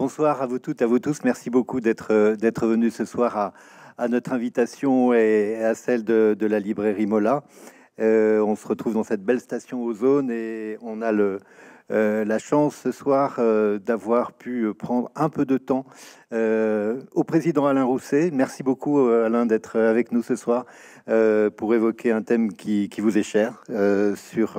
Bonsoir à vous toutes, à vous tous. Merci beaucoup d'être euh, d'être venus ce soir à, notre invitation et à celle de, la librairie Mola. Euh, on se retrouve dans cette belle station Ozone et on a le, euh, la chance ce soir d'avoir pu prendre un peu de temps au président Alain Rousset. Merci beaucoup Alain d'être avec nous ce soir pour évoquer un thème qui, qui vous est cher sur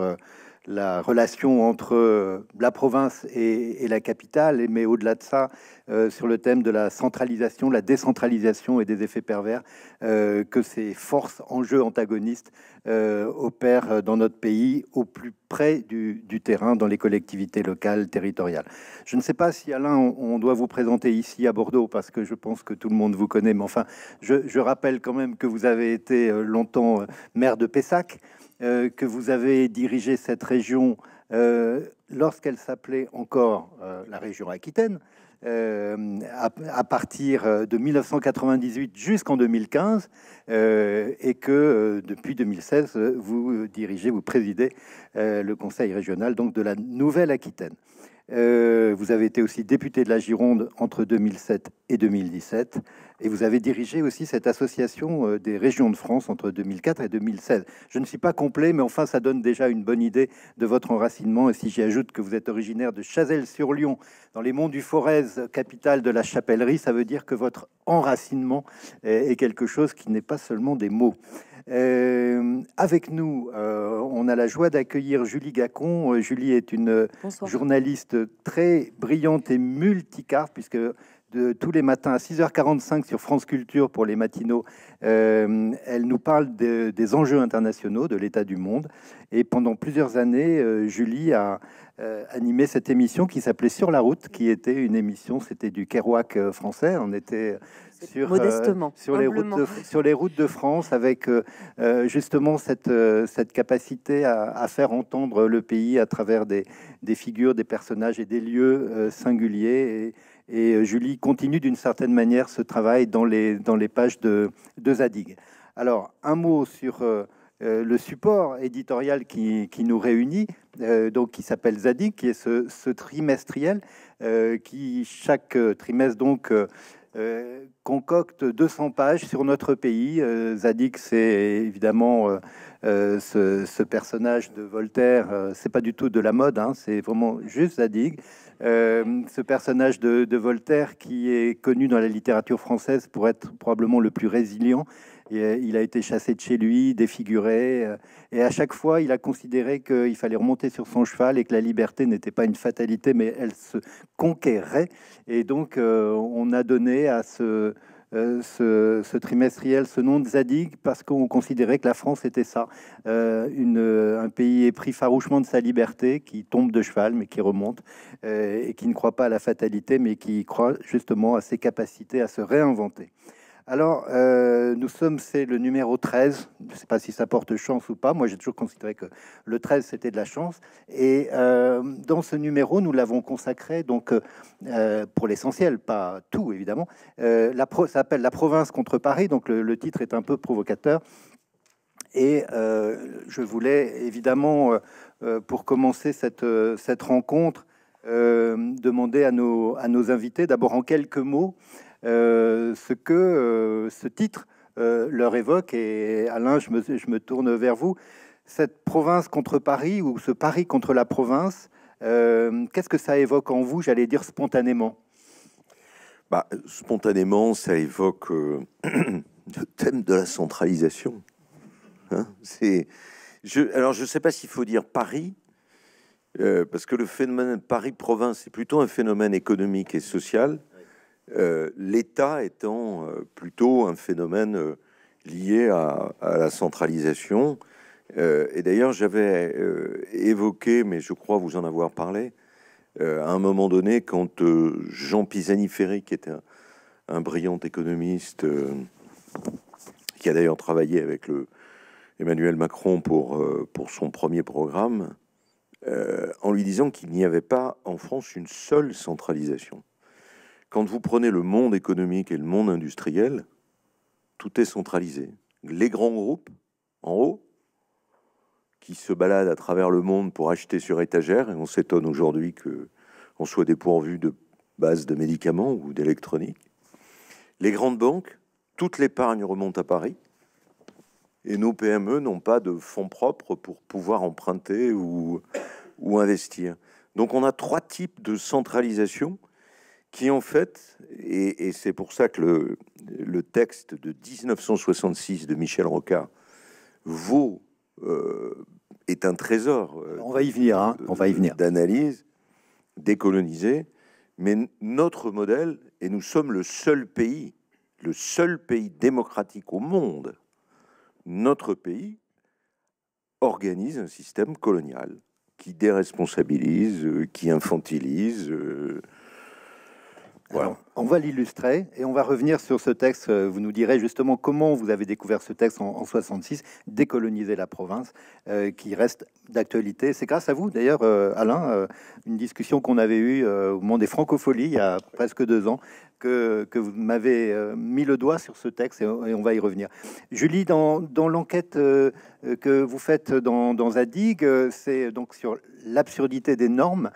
la relation entre euh, la province et, la capitale, mais au-delà de ça, euh, sur le thème de la centralisation, la décentralisation et des effets pervers euh, que ces forces en jeu antagonistes opèrent dans notre pays au plus près du, terrain, dans les collectivités locales, territoriales. Je ne sais pas si, Alain, on, doit vous présenter ici à Bordeaux, parce que je pense que tout le monde vous connaît, mais enfin, je rappelle quand même que vous avez été longtemps maire de Pessac. Euh, que vous avez dirigé cette région euh, lorsqu'elle s'appelait encore euh, la région Aquitaine, à, partir de 1998 jusqu'en 2015, et que depuis 2016, vous dirigez, vous présidez le Conseil régional donc de la Nouvelle-Aquitaine. Euh, vous avez été aussi député de la Gironde entre 2007 et 2017. Et vous avez dirigé aussi cette association euh, des régions de France entre 2004 et 2016. Je ne suis pas complet, mais enfin, ça donne déjà une bonne idée de votre enracinement. Et si j'y ajoute que vous êtes originaire de Chazelles-sur-Lyon, dans les monts du Forez, capitale de la chapellerie, ça veut dire que votre enracinement est quelque chose qui n'est pas seulement des mots. Euh, avec nous, euh, on a la joie d'accueillir Julie Gacon. Euh, Julie est une journaliste très brillante et multicarte, puisque de, tous les matins à 6h45 sur France Culture pour les matinaux, elle nous parle des enjeux internationaux, de l'état du monde. Et pendant plusieurs années, Julie a, euh, animé cette émission qui s'appelait Sur la route, qui était une émission, c'était du Kerouac euh, français. On était sur, euh, sur, les routes de, sur les routes de France avec justement cette, cette capacité à, faire entendre le pays à travers des, figures, des personnages et des lieux singuliers. Et, Julie continue d'une certaine manière ce travail dans les, dans les pages de, de Zadig. Alors, un mot sur euh, le support éditorial qui, nous réunit, euh, donc qui s'appelle Zadig, qui est ce, trimestriel euh, qui chaque trimestre donc concocte 200 pages sur notre pays. Zadig, c'est évidemment ce, personnage de Voltaire. c'est pas du tout de la mode, hein, c'est vraiment juste Zadig. ce personnage de, de, Voltaire qui est connu dans la littérature française pour être probablement le plus résilient euh, il a été chassé de chez lui, défiguré. Euh, et à chaque fois, il a considéré qu'il fallait remonter sur son cheval et que la liberté n'était pas une fatalité, mais elle se conquérait. Et donc, euh, on a donné à ce, trimestriel, ce nom de Zadig, parce qu'on considérait que la France était ça, un pays épris farouchement de sa liberté, qui tombe de cheval, mais qui remonte, et qui ne croit pas à la fatalité, mais qui croit justement à ses capacités à se réinventer. Alors, euh, nous sommes, c'est le numéro 13. Je ne sais pas si ça porte chance ou pas. Moi, j'ai toujours considéré que le 13, c'était de la chance. Et euh, dans ce numéro, nous l'avons consacré, donc, euh, pour l'essentiel, pas tout, évidemment. ça s'appelle La province contre Paris. Donc, le, titre est un peu provocateur. Et je voulais, évidemment, pour commencer cette, cette rencontre, demander à nos, à nos invités, d'abord en quelques mots, euh, ce que euh, ce titre euh, leur évoque. Et Alain, je me, tourne vers vous. Cette province contre Paris ou ce Paris contre la province, qu'est-ce que ça évoque en vous, j'allais dire spontanément bah, Spontanément, ça évoque le thème de la centralisation. Hein, alors je ne sais pas s'il faut dire Paris, parce que le phénomène Paris-province est plutôt un phénomène économique et social. Euh, l'État étant euh, plutôt un phénomène euh, lié à, la centralisation. et d'ailleurs, j'avais évoqué, mais je crois vous en avoir parlé, à un moment donné, quand Jean Pisani-Ferry, qui était un, brillant économiste, qui a d'ailleurs travaillé avec Emmanuel Macron pour son premier programme, en lui disant qu'il n'y avait pas en France une seule centralisation. Quand vous prenez le monde économique et le monde industriel, tout est centralisé. Les grands groupes, en haut, qui se baladent à travers le monde pour acheter sur étagère, et on s'étonne aujourd'hui qu'on soit dépourvu de bases de médicaments ou d'électronique. Les grandes banques, toute l'épargne remonte à Paris, et nos PME n'ont pas de fonds propres pour pouvoir emprunter ou, ou investir. Donc on a trois types de centralisation qui en fait, et, c'est pour ça que le, le, texte de 1966 de Michel Rocard vaut, euh, est un trésor. Euh, on va y venir, hein, on va y venir. D'analyse, décolonisé. mais notre modèle, et nous sommes le seul pays, le seul pays démocratique au monde, notre pays organise un système colonial qui déresponsabilise, euh, qui infantilise on va l'illustrer et on va revenir sur ce texte. Euh, vous nous direz justement comment vous avez découvert ce texte en, 1966, 66, Décoloniser la province, euh, qui reste d'actualité. C'est grâce à vous, d'ailleurs, euh, Alain, une discussion qu'on avait eue au moment des francopholies, il y a presque deux ans, que, vous m'avez mis le doigt sur ce texte et, on va y revenir. Julie, dans, l'enquête que vous faites dans, dans Zadig, c'est donc sur l'absurdité des normes.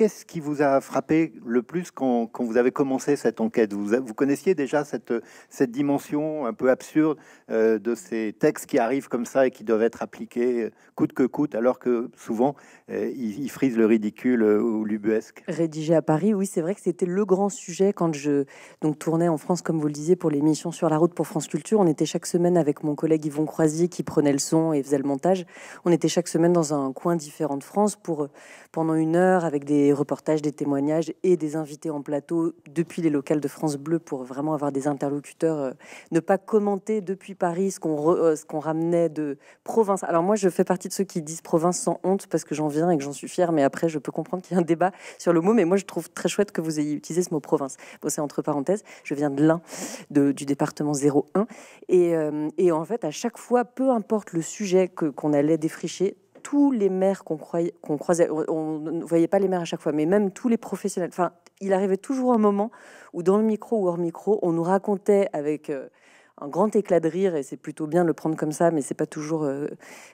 Qu'est-ce qui vous a frappé le plus quand, vous avez commencé cette enquête vous, vous, connaissiez déjà cette, cette dimension un peu absurde euh, de ces textes qui arrivent comme ça et qui doivent être appliqués euh, coûte que coûte, alors que souvent euh, ils, frisent le ridicule ou l'ubuesque. Rédigé à Paris, oui, c'est vrai que c'était le grand sujet quand je donc tournais en France, comme vous le disiez, pour l'émission sur la route pour France Culture. On était chaque semaine avec mon collègue Yvon Croisier qui prenait le son et faisait le montage. On était chaque semaine dans un coin différent de France pour pendant une heure avec des des reportages, des témoignages et des invités en plateau depuis les locales de France Bleu pour vraiment avoir des interlocuteurs, euh, ne pas commenter depuis Paris euh, ce qu'on ramenait de province. Alors moi, je fais partie de ceux qui disent province sans honte parce que j'en viens et que j'en suis fier, mais après, je peux comprendre qu'il y a un débat sur le mot, mais moi, je trouve très chouette que vous ayez utilisé ce mot province. Bon, c'est entre parenthèses, je viens de l'un du département 01, euh, et, en fait, à chaque fois, peu importe le sujet qu'on allait défricher, tous les maires qu'on croyait, qu'on croisait, on ne voyait pas les maires à chaque fois, mais même tous les professionnels. Enfin, il arrivait toujours un moment où, dans le micro ou hors micro, on nous racontait avec euh, un grand éclat de rire, et c'est plutôt bien de le prendre comme ça, mais c'est pas toujours euh,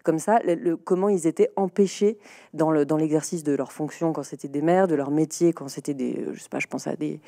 comme ça, le, comment ils étaient empêchés dans l'exercice de leur fonction quand c'était des maires, de leur métier quand c'était des, euh, je sais pas, je pense à des,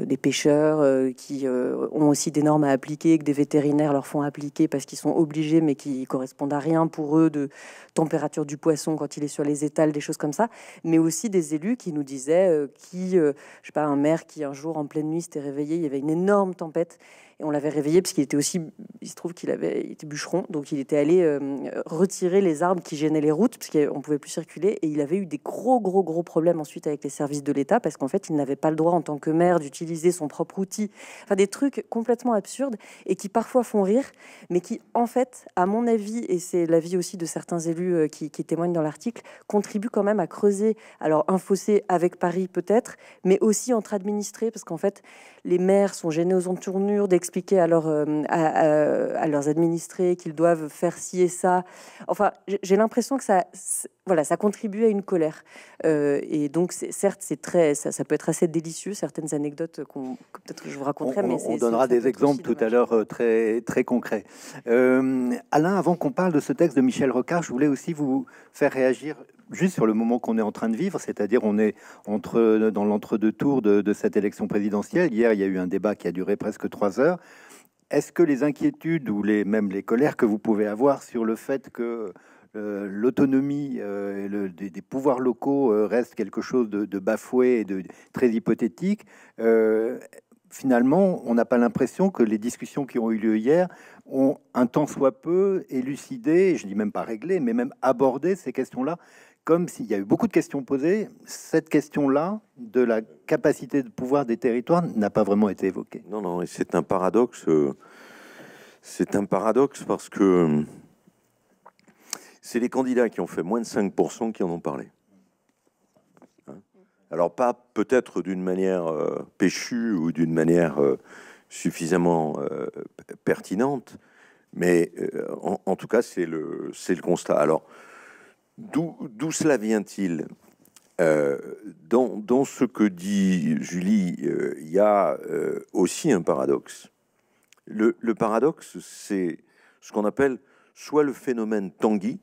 euh, pêcheurs qui ont aussi des normes à appliquer, que des vétérinaires leur font appliquer parce qu'ils sont obligés, mais qui correspondent à rien pour eux, de température du poisson quand il est sur les étals, des choses comme ça, mais aussi des élus qui nous disaient qui, je sais pas, un maire qui un jour en pleine nuit s'était réveillé, il y avait une énorme tempête on l'avait réveillé parce qu'il était aussi, il se trouve qu'il avait été était bûcheron, donc il était allé euh, retirer les arbres qui gênaient les routes parce qu'on pouvait plus circuler et il avait eu des gros gros gros problèmes ensuite avec les services de l'État parce qu'en fait il n'avait pas le droit en tant que maire d'utiliser son propre outil, enfin des trucs complètement absurdes et qui parfois font rire, mais qui en fait, à mon avis et c'est l'avis aussi de certains élus euh, qui, témoignent dans l'article, contribuent quand même à creuser alors un fossé avec Paris peut-être, mais aussi entre administrés parce qu'en fait les maires sont gênés aux entournures d'exploiter expliquer euh, à, à, leurs administrés qu'ils doivent faire ci et ça. Enfin, j'ai l'impression que ça, voilà, ça contribue à une colère. Euh, et donc, certes, c'est très, ça, peut être assez délicieux certaines anecdotes qu'on peut-être je vous raconterai. On, mais on donnera des exemples tout à l'heure euh, très très concrets. Alain, avant qu'on parle de ce texte de Michel Rocard, je voulais aussi vous faire réagir juste sur le moment qu'on est en train de vivre, c'est-à-dire on est entre, dans l'entre-deux tours de, cette élection présidentielle. Hier, il y a eu un débat qui a duré presque trois heures. Est-ce que les inquiétudes ou même les colères que vous pouvez avoir sur le fait que euh, l'autonomie euh, des, pouvoirs locaux euh, reste quelque chose de, bafoué et de très hypothétique. finalement, on n'a pas l'impression que les discussions qui ont eu lieu hier ont un temps soit peu élucidé, je dis même pas réglé, mais même abordé ces questions-là comme s'il y a eu beaucoup de questions posées, cette question-là de la capacité de pouvoir des territoires n'a pas vraiment été évoquée. Non, non, et c'est un paradoxe. C'est un paradoxe parce que euh, c'est les candidats qui ont fait moins de 5% qui en ont parlé. Hein Alors pas peut-être d'une manière euh, péchue ou d'une manière euh, suffisamment pertinente, mais en, tout cas c'est le, le constat. Alors D'où cela vient-il euh, dans, ce que dit Julie, il euh, y a euh, aussi un paradoxe. Le, paradoxe, c'est ce qu'on appelle soit le phénomène Tanguy,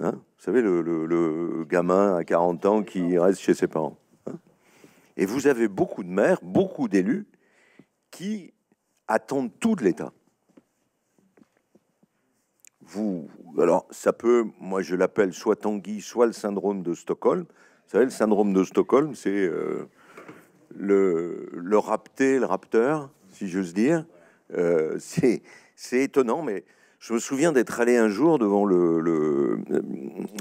hein, vous savez, le, gamin à 40 ans qui reste chez ses parents. Hein. et vous avez beaucoup de maires, beaucoup d'élus qui attendent tout de l'État vous. Alors, ça peut, moi je l'appelle soit Tanguy, soit le syndrome de Stockholm. Vous savez, le syndrome de Stockholm, c'est euh, le, le rapté, le rapteur, si j'ose dire. Euh, c'est, étonnant, mais je me souviens d'être allé un jour devant le,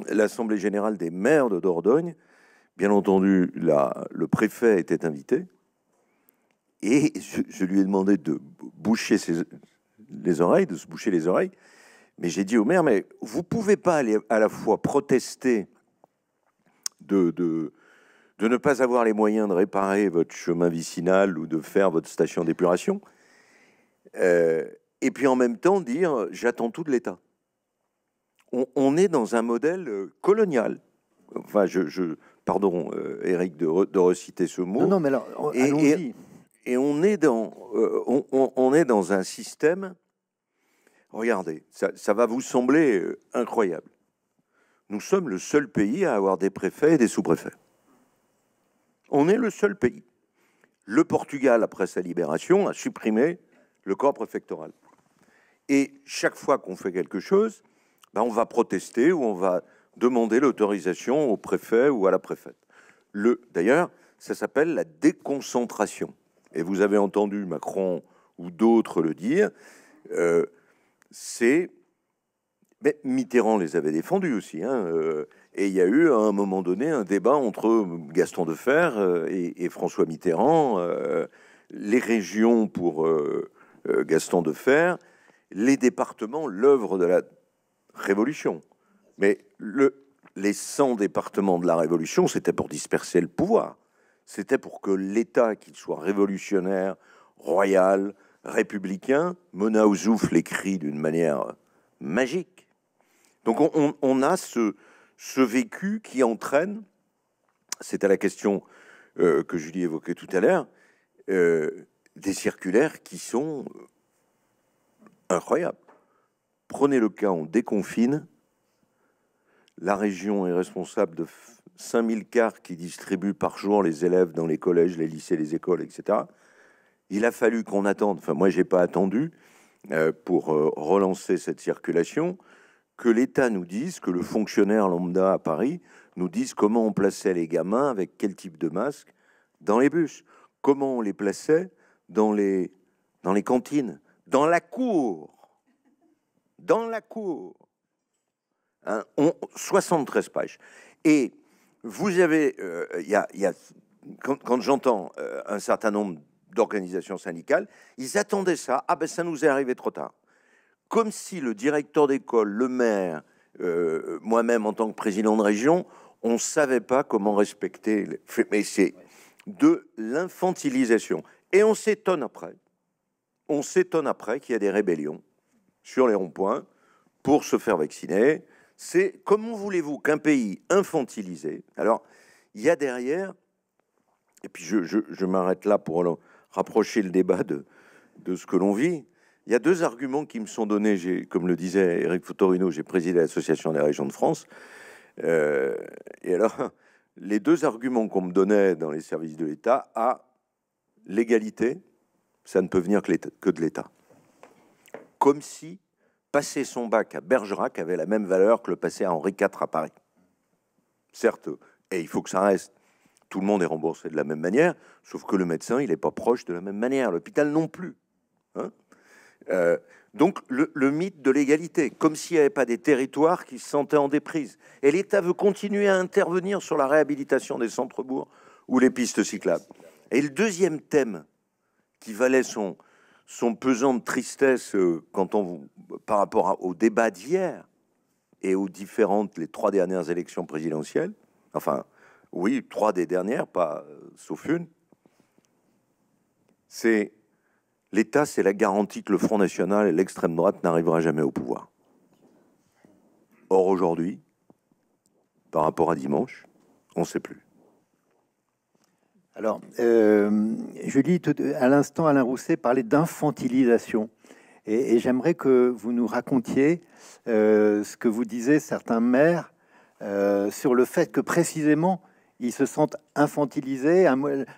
l'Assemblée générale des maires de Dordogne. Bien entendu, le préfet était invité. Et je, lui ai demandé de boucher les oreilles, de se boucher les oreilles. Mais j'ai dit au maire, mais vous ne pouvez pas aller à la fois protester de, de, de, ne pas avoir les moyens de réparer votre chemin vicinal ou de faire votre station d'épuration, euh, et puis en même temps dire j'attends tout de l'État. On, est dans un modèle euh, colonial. Enfin, je, pardon, Eric, euh, de, de, reciter ce mot. Non, mais alors, et, et, et, on est dans, on, on est dans un système Regardez, ça, va vous sembler euh, incroyable. Nous sommes le seul pays à avoir des préfets et des sous-préfets. On est le seul pays. Le Portugal, après sa libération, a supprimé le corps préfectoral. Et chaque fois qu'on fait quelque chose, ben, on va protester ou on va demander l'autorisation au préfet ou à la préfète. Le, D'ailleurs, ça s'appelle la déconcentration. Et vous avez entendu Macron ou d'autres le dire. Euh, c'est. Mitterrand les avait défendus aussi. Hein, euh, et il y a eu à un moment donné un débat entre Gaston de Fer euh, et François Mitterrand, euh, les régions pour Gaston Gaston Fer, les départements, l'œuvre de la Révolution. Mais les 100 départements de la Révolution, c'était pour disperser le pouvoir. C'était pour que l'État, qu'il soit révolutionnaire, royal, républicain, Mona Ouzouf l'écrit d'une manière magique. Donc on, a ce, ce, vécu qui entraîne, c'est à la question euh, que Julie évoquait tout à l'heure, euh, des circulaires qui sont euh, incroyables. Prenez le cas, on déconfine, la région est responsable de 5000 cartes qui distribuent par jour les élèves dans les collèges, les lycées, les écoles, etc. Il a fallu qu'on attende, enfin moi j'ai pas attendu, euh, pour euh, relancer cette circulation, que l'État nous dise, que le fonctionnaire lambda à Paris nous dise comment on plaçait les gamins, avec quel type de masque, dans les bus, comment on les plaçait dans les, dans les cantines, dans la cour, dans la cour. 73 hein, pages. Et vous avez, euh, il y, a, quand, quand j'entends un certain nombre d'organisation syndicale, ils attendaient ça. Ah ben ça nous est arrivé trop tard. Comme si le directeur d'école, le maire, euh, moi-même en tant que président de région, on ne savait pas comment respecter. Mais c'est de l'infantilisation. Et on s'étonne après. On s'étonne après qu'il y a des rébellions sur les ronds-points pour se faire vacciner. C'est comment voulez-vous qu'un pays infantilisé. Alors, il y a derrière et puis je, je m'arrête là pour rapprocher le débat de, ce que l'on vit. Il y a deux arguments qui me sont donnés. Comme le disait Eric Fautorino, j'ai présidé l'Association des régions de France. Euh, et alors, les deux arguments qu'on me donnait dans les services de l'État à l'égalité, ça ne peut venir que, que de l'État. Comme si passer son bac à Bergerac avait la même valeur que le passer à Henri IV à Paris. Certes, et il faut que ça reste tout le monde est remboursé de la même manière, sauf que le médecin, il n'est pas proche de la même manière, l'hôpital non plus. Hein. Euh, donc le, mythe de l'égalité, comme s'il n'y avait pas des territoires qui se sentaient en déprise. Et l'État veut continuer à intervenir sur la réhabilitation des centres-bourgs ou les pistes cyclables. Et le deuxième thème qui valait son, son pesant de tristesse euh, quand on, par rapport au débat d'hier et aux différentes, les trois dernières élections présidentielles, enfin, oui, trois des dernières, pas euh, sauf une, c'est l'État, c'est la garantie que le Front National et l'extrême droite n'arrivera jamais au pouvoir. Or, aujourd'hui, par rapport à dimanche, on ne sait plus. Alors, euh, Julie, à l'instant, Alain Rousset parlait d'infantilisation. Et, j'aimerais que vous nous racontiez euh, ce que vous disaient certains maires sur le fait que précisément ils se sentent infantilisés.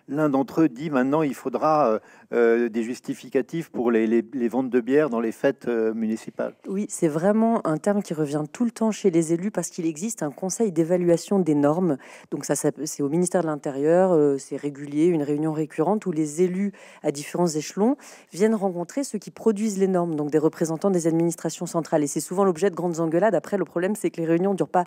L'un d'entre eux dit maintenant il faudra euh, euh, des justificatifs pour les, ventes de bière dans les fêtes euh, municipales. Oui, c'est vraiment un terme qui revient tout le temps chez les élus parce qu'il existe un conseil d'évaluation des normes. Donc ça, c'est au ministère de l'Intérieur, c'est régulier, une réunion récurrente où les élus à différents échelons viennent rencontrer ceux qui produisent les normes, donc des représentants des administrations centrales. Et c'est souvent l'objet de grandes engueulades. Après, le problème, c'est que les réunions ne durent pas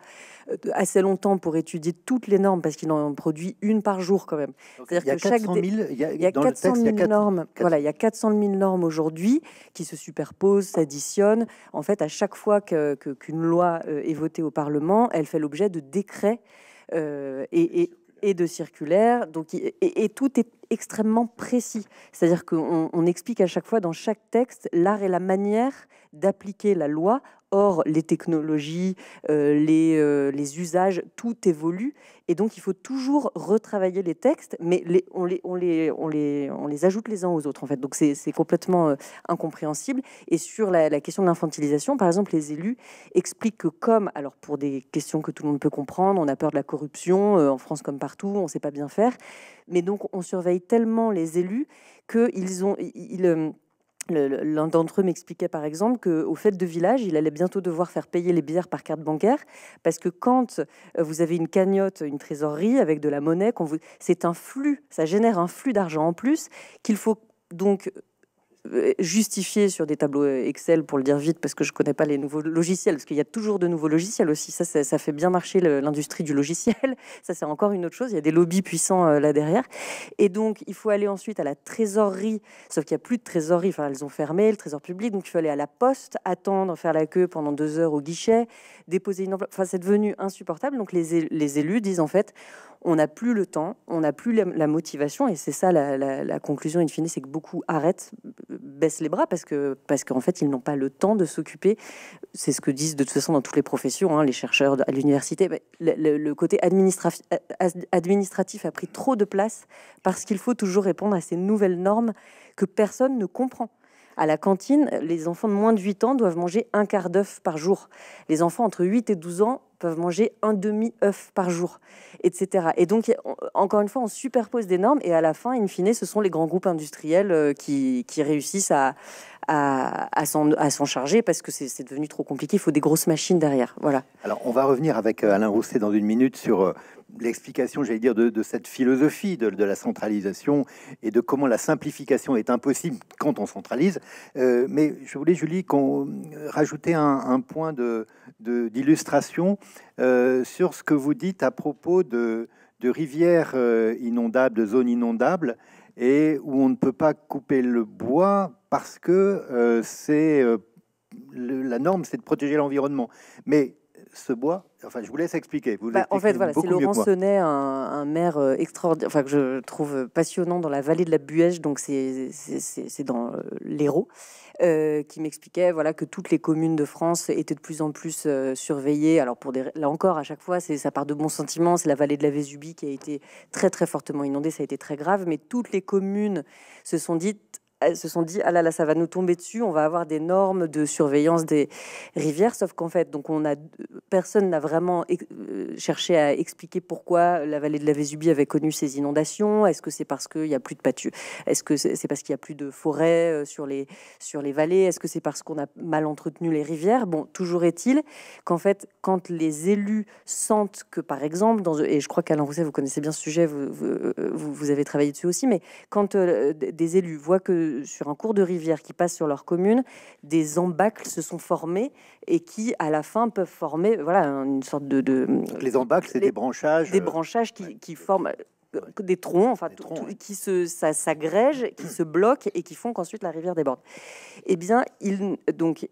assez longtemps pour étudier toutes les normes parce qu'il il en produit une par jour quand même. C'est-à-dire que chaque il y a, 400 000 normes. Voilà, il y 400 normes aujourd'hui qui se superposent, s'additionnent. En fait, à chaque fois qu'une que, loi euh, est votée au Parlement, elle fait l'objet de décrets euh, et, de circulaires. Donc, et, tout est extrêmement précis. C'est-à-dire qu'on explique à chaque fois dans chaque texte l'art et la manière d'appliquer la loi Or, les technologies, euh, les, euh, les, usages, tout évolue. Et donc, il faut toujours retravailler les textes, mais on, les, on, les, on, les, on les ajoute les uns aux autres, en fait. Donc, c'est complètement euh, incompréhensible. Et sur la, question de l'infantilisation, par exemple, les élus expliquent que comme, alors pour des questions que tout le monde peut comprendre, on a peur de la corruption, en France comme partout, on ne sait pas bien faire, mais donc on surveille tellement les élus qu'ils ont... ils L'un d'entre eux m'expliquait par exemple qu'au fait de village, il allait bientôt devoir faire payer les bières par carte bancaire parce que quand euh, vous avez une cagnotte, une trésorerie avec de la monnaie, c'est un flux, ça génère un flux d'argent en plus qu'il faut donc euh, justifier sur des tableaux euh, Excel pour le dire vite parce que je connais pas les nouveaux logiciels parce qu'il y a toujours de nouveaux logiciels aussi ça ça, fait bien marcher l'industrie du logiciel ça c'est encore une autre chose il y a des lobbies puissants euh, là derrière et donc il faut aller ensuite à la trésorerie sauf qu'il y a plus de trésorerie enfin elles ont fermé le trésor public donc il faut aller à la poste attendre faire la queue pendant deux heures au guichet déposer une enveloppe enfin c'est devenu insupportable donc les, les élus disent en fait on n'a plus le temps, on n'a plus la, motivation, et c'est ça la, conclusion in fine, c'est que beaucoup arrêtent, baissent les bras parce que parce qu'en fait ils n'ont pas le temps de s'occuper. C'est ce que disent de toute façon dans toutes les professions, hein, les chercheurs à l'université. Le, côté administratif, a pris trop de place parce qu'il faut toujours répondre à ces nouvelles normes que personne ne comprend. À la cantine, les enfants de moins de 8 ans doivent manger un quart d'œuf par jour. Les enfants entre 8 et 12 ans peuvent manger un demi-œuf par jour, etc. Et donc, encore une fois, on superpose des normes et à la fin, in fine, ce sont les grands groupes industriels euh, qui, réussissent à, à, à s'en charger parce que c'est devenu trop compliqué. Il faut des grosses machines derrière. Voilà. Alors, on va revenir avec euh, Alain Rousset dans une minute sur euh, l'explication, j'allais dire, de, cette philosophie de, la centralisation et de comment la simplification est impossible quand on centralise. Euh, mais je voulais, Julie, qu'on euh, rajouter un, point d'illustration de, euh, sur ce que vous dites à propos de, rivières inondables, de zones inondables, et où on ne peut pas couper le bois parce que c'est la norme, c'est de protéger l'environnement. Mais ce bois Enfin, je vous laisse expliquer. Vous bah, en fait, voilà, c'est Laurent Senet, un, maire euh, extraordinaire, enfin, que je trouve passionnant dans la vallée de la Buèche, donc c'est dans euh, l'Hérault, euh, qui m'expliquait voilà, que toutes les communes de France étaient de plus en plus surveillées. Alors, pour des, là encore, à chaque fois, ça part de bons sentiments. C'est la vallée de la Vésubie qui a été très, très fortement inondée, ça a été très grave, mais toutes les communes se sont dites se sont dit ah là là ça va nous tomber dessus, on va avoir des normes de surveillance des rivières. Sauf qu'en fait, donc on a personne n'a vraiment euh, cherché à expliquer pourquoi la vallée de la Vésubie avait connu ces inondations. Est-ce que c'est parce qu'il n'y a plus de pâture Est-ce que c'est parce qu'il n'y a plus de forêt euh, sur les sur les vallées Est-ce que c'est parce qu'on a mal entretenu les rivières Bon, toujours est-il qu'en fait, quand les élus sentent que par exemple, dans, et je crois qu'Alain Rousset, vous connaissez bien ce sujet, vous, vous, euh, avez travaillé dessus aussi, mais quand des élus voient que sur un cours de rivière qui passe sur leur commune, des embâcles se sont formés et qui, à la fin, peuvent former voilà, une sorte de... les embâcles, c'est des branchages. Des euh, branchages qui, forment euh, des troncs, enfin, qui se, qui mmh. se bloquent et qui font qu'ensuite la rivière déborde. Eh bien, ils, donc,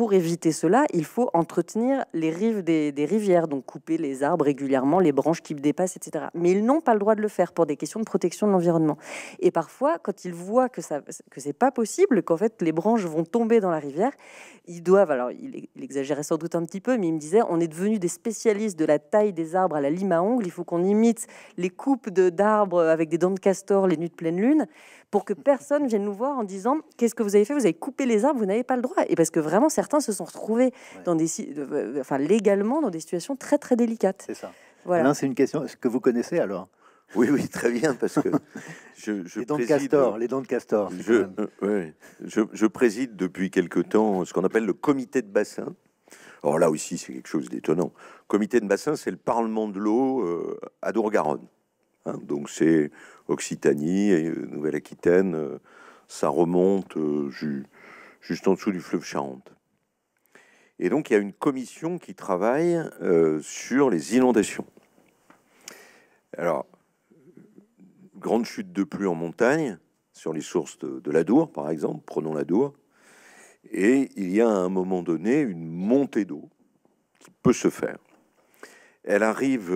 pour éviter cela, il faut entretenir les rives des, rivières, donc couper les arbres régulièrement, les branches qui dépassent, etc. Mais ils n'ont pas le droit de le faire pour des questions de protection de l'environnement. Et parfois, quand ils voient que ça, que c'est pas possible, qu'en fait les branches vont tomber dans la rivière, ils doivent. Alors, il, exagérait sans doute un petit peu, mais il me disait, on est devenu des spécialistes de la taille des arbres à la lime à Il faut qu'on imite les coupes d'arbres avec des dents de castor les nuits de pleine lune pour que personne vienne nous voir en disant qu'est-ce que vous avez fait Vous avez coupé les arbres, vous n'avez pas le droit. Et parce que vraiment, certains se sont retrouvés dans des, euh, euh, enfin, légalement dans des situations très très délicates. C'est ça. Voilà. c'est une question. Est-ce que vous connaissez alors oui, oui, très bien, parce que je, je les dents de castor, euh, les dents de castor. Je, je, préside depuis quelque temps ce qu'on appelle le comité de bassin. Alors là aussi, c'est quelque chose d'étonnant. Comité de bassin, c'est le parlement de l'eau à Dourgaronne. Hein, donc c'est Occitanie, et euh, Nouvelle-Aquitaine, euh, ça remonte euh, juste en dessous du fleuve Charente. Et donc il y a une commission qui travaille sur les inondations. Alors, grande chute de pluie en montagne, sur les sources de, de l'Adour, par exemple, prenons l'Adour, et il y a à un moment donné une montée d'eau qui peut se faire. Elle arrive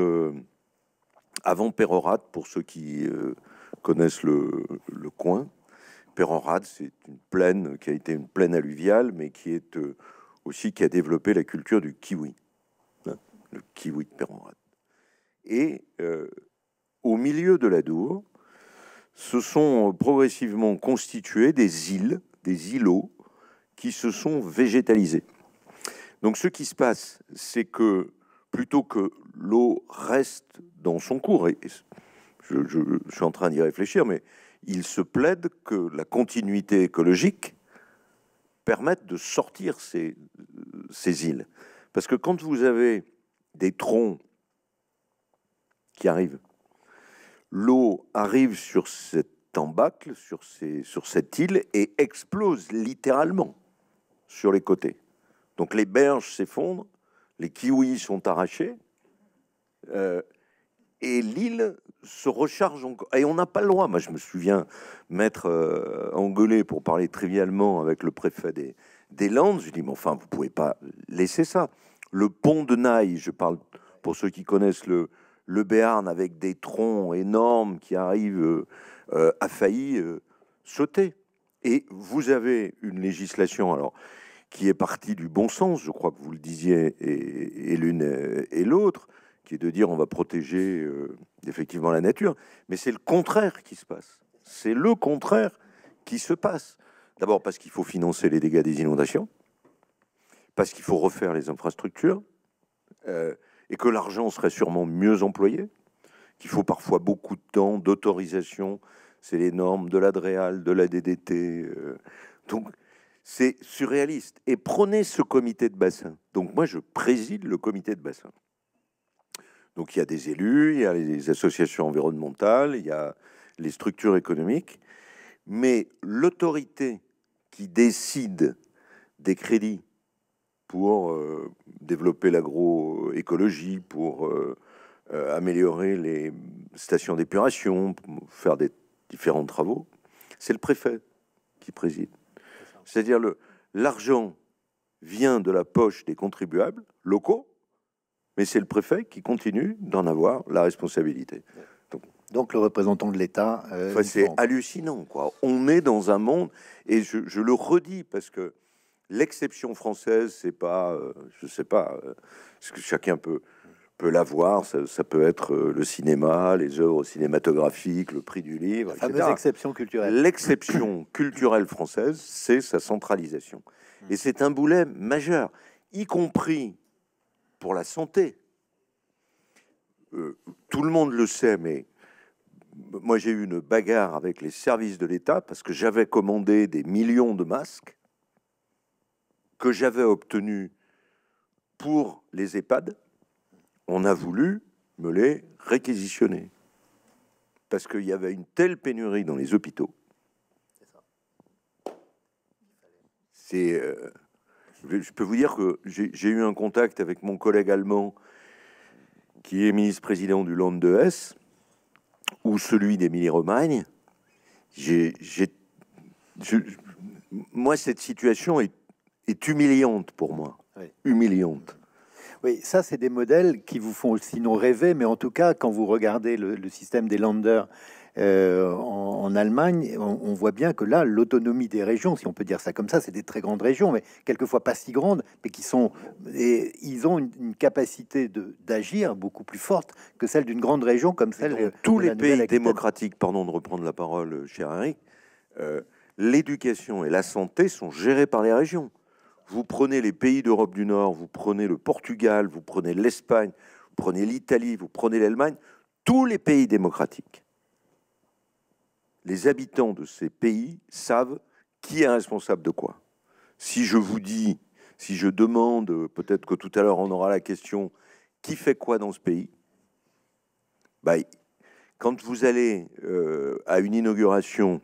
avant Perorade, pour ceux qui euh, connaissent le, coin. Perorade, c'est une plaine qui a été une plaine alluviale, mais qui est euh, aussi qui a développé la culture du kiwi, hein, le kiwi de Perorade. Et euh, au milieu de la Dour, se sont progressivement constituées des îles, des îlots, qui se sont végétalisés. Donc ce qui se passe, c'est que plutôt que l'eau reste dans son cours. Et je, suis en train d'y réfléchir, mais il se plaide que la continuité écologique permette de sortir ces, ces îles. Parce que quand vous avez des troncs qui arrivent, l'eau arrive sur cette embâcle, sur, ces, sur cette île, et explose littéralement sur les côtés. Donc les berges s'effondrent, les kiwis sont arrachés, euh, et l'île se recharge encore. Et on n'a pas le droit. Moi, je me souviens mettre euh, engueulé pour parler trivialement avec le préfet des, Landes. Je dis, mais enfin, vous pouvez pas laisser ça. Le pont de Naï, je parle pour ceux qui connaissent le, le Béarn avec des troncs énormes qui arrivent, euh, euh, à failli sauter. Et vous avez une législation, alors, qui est partie du bon sens, je crois que vous le disiez, et l'une et l'autre qui est de dire on va protéger euh, effectivement la nature, mais c'est le contraire qui se passe. C'est le contraire qui se passe. D'abord parce qu'il faut financer les dégâts des inondations, parce qu'il faut refaire les infrastructures, euh, et que l'argent serait sûrement mieux employé, qu'il faut parfois beaucoup de temps, d'autorisation, c'est les normes de l'ADREAL, de la DDT. Euh. donc, c'est surréaliste. Et prenez ce comité de bassin. Donc moi, je préside le comité de bassin. Donc il y a des élus, il y a les associations environnementales, il y a les structures économiques, mais l'autorité qui décide des crédits pour euh, développer l'agroécologie, pour euh, euh, améliorer les stations d'épuration, faire des différents travaux, c'est le préfet qui préside. C'est-à-dire l'argent vient de la poche des contribuables locaux, mais c'est le préfet qui continue d'en avoir la responsabilité. Donc, le représentant de l'État. Euh, c'est hallucinant, quoi. On est dans un monde, et je, le redis parce que l'exception française, c'est pas, euh, je sais pas, euh, ce que chacun peut peut l'avoir, ça, peut être le cinéma, les œuvres cinématographiques, le prix du livre, culturelle. L'exception culturelle française, c'est sa centralisation, et mm. c'est un boulet majeur, y compris la santé. Euh, tout le monde le sait, mais moi j'ai eu une bagarre avec les services de l'État parce que j'avais commandé des millions de masques que j'avais obtenus pour les EHPAD. On a voulu me les réquisitionner parce qu'il y avait une telle pénurie dans les hôpitaux. C'est euh, je peux vous dire que j'ai eu un contact avec mon collègue allemand qui est ministre-président du Land de Hesse ou celui d'Émilie-Romagne. moi, cette situation est, humiliante pour moi. Humiliante. Oui, ça, c'est des modèles qui vous font sinon rêver, mais en tout cas, quand vous regardez le, le système des landers euh, en, Allemagne, on, voit bien que là, l'autonomie des régions, si on peut dire ça comme ça, c'est des très grandes régions, mais quelquefois pas si grandes, mais qui sont, ils ont une, capacité d'agir beaucoup plus forte que celle d'une grande région comme celle. de tous les pays démocratiques, pardon de reprendre la parole, euh, cher Eric. Euh, l'éducation et la santé sont gérées par les régions. Vous prenez les pays d'Europe du Nord, vous prenez le Portugal, vous prenez l'Espagne, vous prenez l'Italie, vous prenez l'Allemagne, tous les pays démocratiques les habitants de ces pays savent qui est responsable de quoi. Si je vous dis, si je demande, peut-être que tout à l'heure on aura la question, qui fait quoi dans ce pays bah, Quand vous allez euh, à une inauguration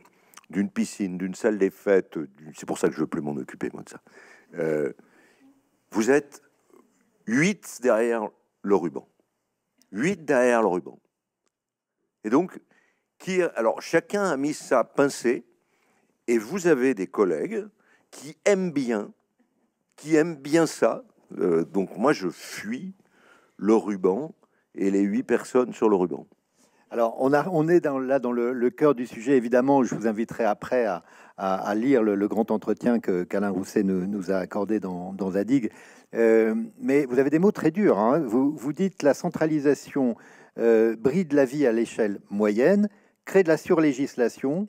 d'une piscine, d'une salle des fêtes, c'est pour ça que je veux plus m'en occuper, moi, de ça, euh, vous êtes huit derrière le ruban. huit derrière le ruban. Et donc, alors chacun a mis sa pincée, et vous avez des collègues qui aiment bien, qui aiment bien ça. Euh, donc moi, je fuis le ruban et les huit personnes sur le ruban. Alors, on, est dans, là dans le, cœur du sujet, évidemment. Je vous inviterai après à, lire le, grand entretien que qu'Alain Rousset nous, a accordé dans, Zadig. Euh, mais vous avez des mots très durs. Hein. Vous, vous dites la centralisation euh, bride la vie à l'échelle moyenne crée de la surlégislation,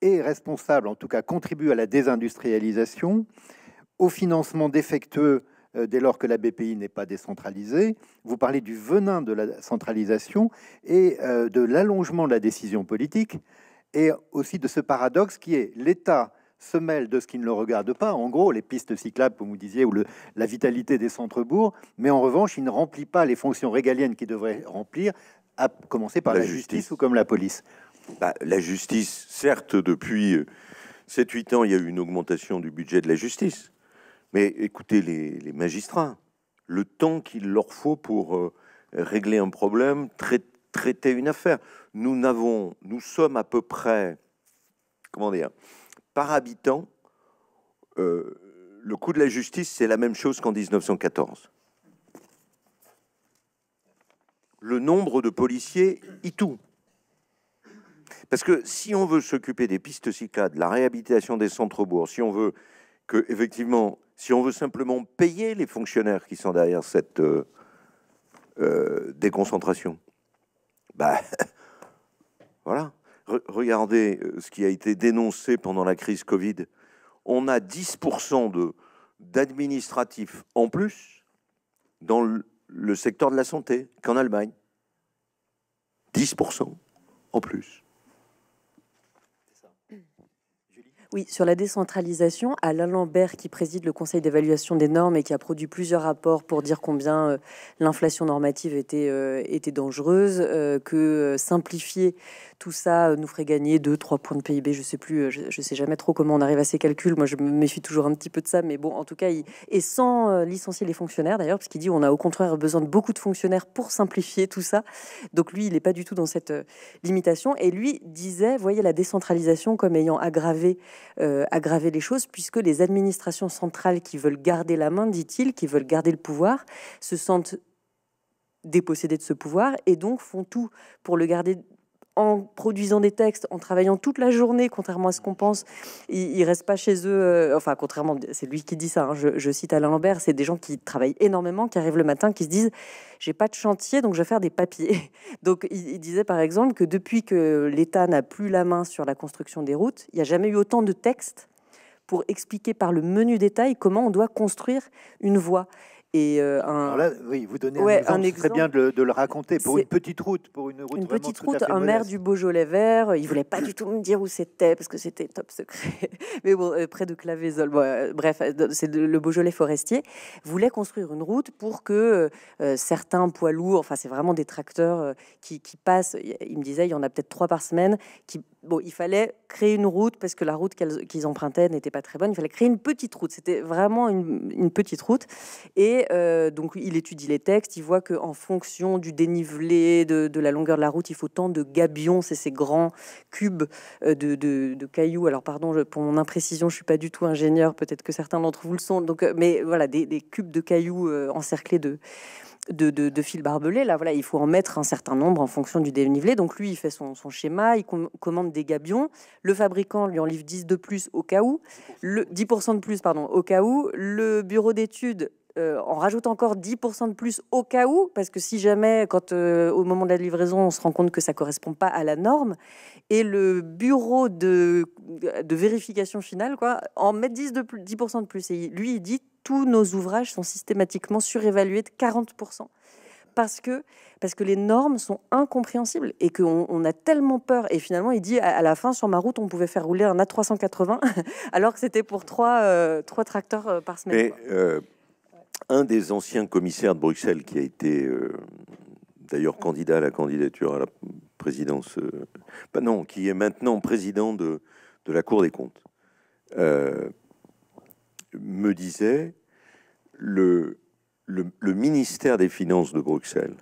est responsable, en tout cas contribue à la désindustrialisation, au financement défectueux euh, dès lors que la BPI n'est pas décentralisée. Vous parlez du venin de la centralisation et euh, de l'allongement de la décision politique et aussi de ce paradoxe qui est l'État se mêle de ce qui ne le regarde pas, en gros les pistes cyclables, comme vous disiez, ou la vitalité des centres-bourgs, mais en revanche, il ne remplit pas les fonctions régaliennes qu'il devrait remplir, à commencer par la, justice. ou comme la police bah, La justice, certes, depuis 7-8 euh, ans, il y a eu une augmentation du budget de la justice. Mais écoutez, les, magistrats, le temps qu'il leur faut pour euh, régler un problème, traiter, une affaire. Nous n'avons, nous sommes à peu près, comment dire, par habitant, euh, le coût de la justice, c'est la même chose qu'en 1914. le nombre de policiers tout Parce que si on veut s'occuper des pistes cyclades, la réhabilitation des centres-bourgs, si on veut que, effectivement, si on veut simplement payer les fonctionnaires qui sont derrière cette euh, euh, déconcentration, bah voilà. regardez euh, ce qui a été dénoncé pendant la crise Covid. On a 10% d'administratifs en plus dans le, le secteur de la santé qu'en Allemagne. 10% en plus. Oui, sur la décentralisation, Alain Lambert, qui préside le Conseil d'évaluation des normes et qui a produit plusieurs rapports pour dire combien euh, l'inflation normative était, euh, était dangereuse, euh, que simplifier tout ça nous ferait gagner 2-3 points de PIB, je ne sais plus, je, ne sais jamais trop comment on arrive à ces calculs, moi je me méfie toujours un petit peu de ça, mais bon, en tout cas, il, et sans licencier les fonctionnaires d'ailleurs, parce qu'il dit on a au contraire besoin de beaucoup de fonctionnaires pour simplifier tout ça, donc lui, il n'est pas du tout dans cette limitation, et lui disait, voyez la décentralisation comme ayant aggravé euh, aggraver les choses, puisque les administrations centrales qui veulent garder la main, dit-il, qui veulent garder le pouvoir, se sentent dépossédés de ce pouvoir et donc font tout pour le garder en produisant des textes, en travaillant toute la journée, contrairement à ce qu'on pense, ils, ne restent pas chez eux. Euh, enfin, contrairement, c'est lui qui dit ça. Hein, je, cite Alain Lambert, c'est des gens qui travaillent énormément, qui arrivent le matin, qui se disent j'ai pas de chantier, donc je vais faire des papiers. Donc, il, il disait par exemple que depuis que l'État n'a plus la main sur la construction des routes, il n'y a jamais eu autant de textes pour expliquer par le menu détail comment on doit construire une voie. Et euh, un, oui, vous donnez un, exemple, très bien de, le raconter. Pour une petite route, pour une route. Une petite route, un maire du Beaujolais vert, euh, il voulait pas du tout me dire où c'était parce que c'était top secret. Mais bon, euh, près de Clavézol, bref, c'est le Beaujolais forestier, voulait construire une route pour que certains poids lourds, enfin, c'est vraiment des tracteurs qui, qui, passent. Il me disait, il y en a peut-être trois par semaine qui bon, il fallait créer une route parce que la route qu'ils empruntaient n'était pas très bonne. Il fallait créer une petite route. C'était vraiment une, petite route. Et euh, donc, il étudie les textes. Il voit qu'en fonction du dénivelé, de, la longueur de la route, il faut tant de gabions, c'est ces grands cubes euh, de, cailloux. Alors, pardon pour mon imprécision, je suis pas du tout ingénieur. Peut-être que certains d'entre vous le sont. Donc, euh, mais voilà, des, des cubes de cailloux encerclés de, de, fil barbelé, là, voilà, il faut en mettre un certain nombre en fonction du dénivelé. Donc lui, il fait son, schéma, il commande des gabions. Le fabricant lui en livre 10 de plus au cas où, le 10% de plus, pardon, au cas où. Le bureau d'études euh, en rajoute encore 10% de plus au cas où, parce que si jamais, quand euh, au moment de la livraison, on se rend compte que ça correspond pas à la norme, et le bureau de, de vérification finale, quoi, en met 10 de plus, 10% de plus. Et lui, il dit tous nos ouvrages sont systématiquement surévalués de 40% parce que, parce que les normes sont incompréhensibles et qu'on on a tellement peur. Et finalement, il dit à, la fin, sur ma route, on pouvait faire rouler un A380 alors que c'était pour trois, euh, tracteurs euh, par semaine. Euh, un des anciens commissaires de Bruxelles qui a été d'ailleurs candidat à la candidature à la présidence, bah non, qui est maintenant président de, de la Cour des comptes me disait le, le, ministère des Finances de Bruxelles,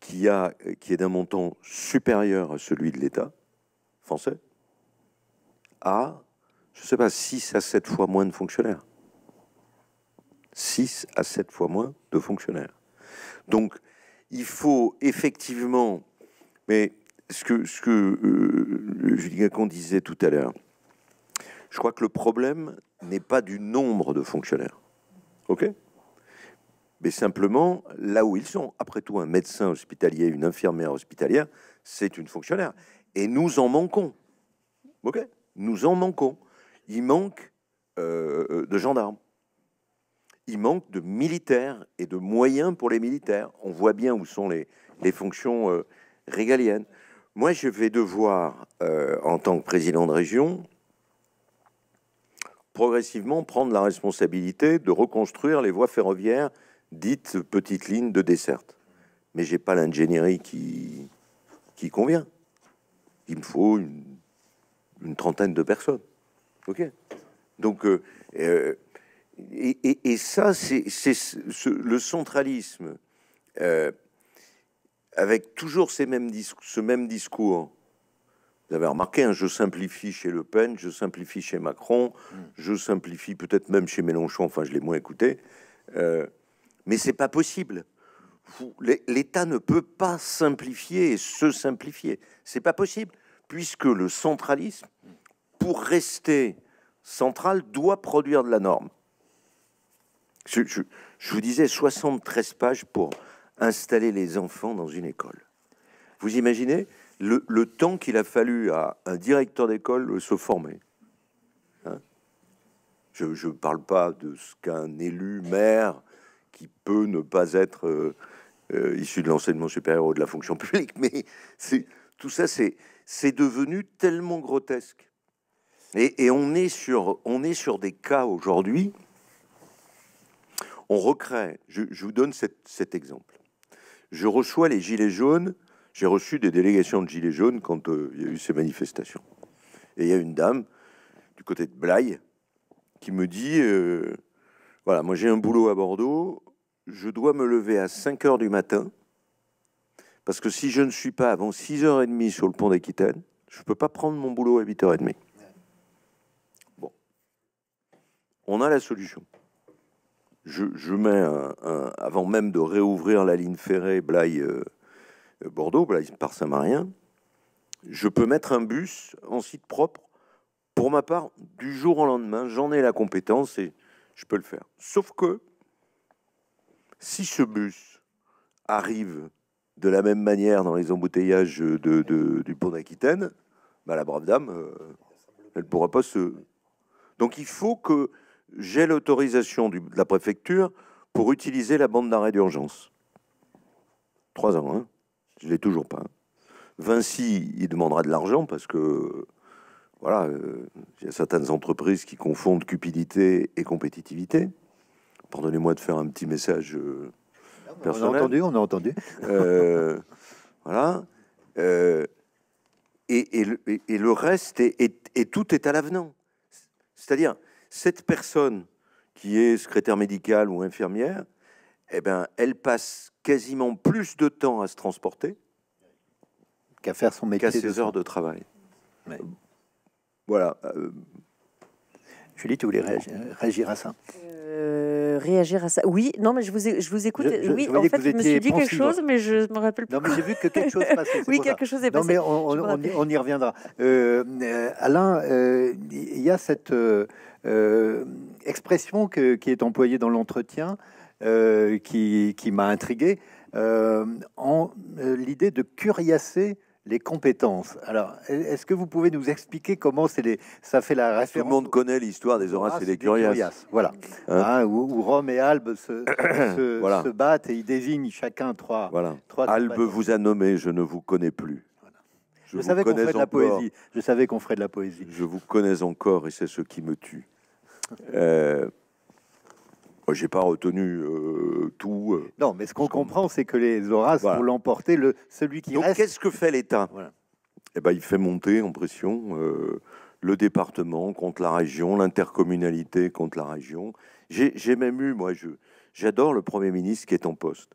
qui, a, qui est d'un montant supérieur à celui de l'État français, a, je sais pas, 6 à 7 fois moins de fonctionnaires. 6 à 7 fois moins de fonctionnaires. Donc, il faut effectivement, mais ce que, ce que euh, Julien Gacon disait tout à l'heure, je crois que le problème, n'est pas du nombre de fonctionnaires. OK Mais simplement là où ils sont. Après tout, un médecin hospitalier, une infirmière hospitalière, c'est une fonctionnaire. Et nous en manquons. OK Nous en manquons. Il manque euh, euh, de gendarmes. Il manque de militaires et de moyens pour les militaires. On voit bien où sont les, fonctions euh, régaliennes. Moi, je vais devoir, en tant que président de région, progressivement prendre la responsabilité de reconstruire les voies ferroviaires dites petites lignes de desserte. Mais j'ai pas l'ingénierie qui, qui convient. Il me faut une, trentaine de personnes. OK Donc, euh, euh, et, ça, c'est le centralisme, euh, avec toujours ces mêmes ce même discours vous avez remarqué, hein, je simplifie chez Le Pen, je simplifie chez Macron, hmm. je simplifie peut-être même chez Mélenchon, enfin je l'ai moins écouté. Euh, mais c'est pas possible. L'État ne peut pas simplifier et se simplifier. C'est pas possible, puisque le centralisme, pour rester central, doit produire de la norme. je vous disais 73 pages pour installer les enfants dans une école. Vous imaginez le, temps qu'il a fallu à un directeur d'école se former. Hein. je ne parle pas de ce qu'un élu maire qui peut ne pas être euh, euh, issu de l'enseignement supérieur ou de la fonction publique, mais c'est, tout ça, c'est, c'est devenu tellement grotesque. Et, on, est sur, des cas aujourd'hui. On recrée. Je, vous donne cet exemple. Je reçois les gilets jaunes j'ai reçu des délégations de Gilets jaunes quand euh, il y a eu ces manifestations. Et il y a une dame du côté de Blaye qui me dit euh, Voilà, moi j'ai un boulot à Bordeaux, je dois me lever à 5 h du matin, parce que si je ne suis pas avant 6h30 sur le pont d'Aquitaine, je ne peux pas prendre mon boulot à 8h30. Bon. On a la solution. Je, mets, un, avant même de réouvrir la ligne ferrée Blaye. Euh, Bordeaux, par Saint-Marien, je peux mettre un bus en site propre. Pour ma part, du jour au lendemain, j'en ai la compétence et je peux le faire. Sauf que si ce bus arrive de la même manière dans les embouteillages du pont d'Aquitaine, bah, la brave dame, euh, elle ne pourra pas se... Donc il faut que j'ai l'autorisation de la préfecture pour utiliser la bande d'arrêt d'urgence. Trois ans, hein je ne l'ai toujours pas. Vinci, il demandera de l'argent parce que, voilà, euh, il y a certaines entreprises qui confondent cupidité et compétitivité. Pardonnez-moi de faire un petit message personnel. Euh, on a entendu, on a entendu. Euh, voilà. Et, le, reste, est, et tout est à l'avenant. C'est-à-dire, cette personne qui est secrétaire médicale ou infirmière, elle eh ben, elle passe quasiment plus de temps à se transporter qu'à faire son métier. Qu'à ses heures de travail. Voilà. Euh, Julie, tu voulais réagir, à ça euh, réagir à ça. Oui, non, mais je vous, je vous écoute. oui, en fait, je me suis dit quelque chose, mais je ne me rappelle plus. Non, mais j'ai vu que quelque chose passait. oui, quelque chose est passé. Non, mais on, y, reviendra. Euh, Alain, il y a cette expression qui est employée dans l'entretien euh, qui, m'a intrigué, euh, en euh, l'idée de curiasser les compétences. Alors, est-ce que vous pouvez nous expliquer comment c'est les... ça fait la référence Tout le monde connaît l'histoire des oraces ah, et des Curiaces. Voilà. Hein hein, où, Rome et Albe se, battent et ils désignent chacun trois. Voilà. trois Albe vous a nommé, je ne vous connais plus. Je, savais qu'on ferait de la poésie. Je savais qu'on ferait de la poésie. Je vous connais encore et c'est ce qui me tue. Euh, Moi, j'ai pas retenu euh, tout. Euh, non, mais ce qu'on comprend, c'est que les Horaces pour l'emporter, le, celui qui Donc, reste... qu'est-ce que fait l'État eh ben, il fait monter en pression euh, le département contre la région, l'intercommunalité contre la région. J'ai même eu, moi, je j'adore le Premier ministre qui est en poste.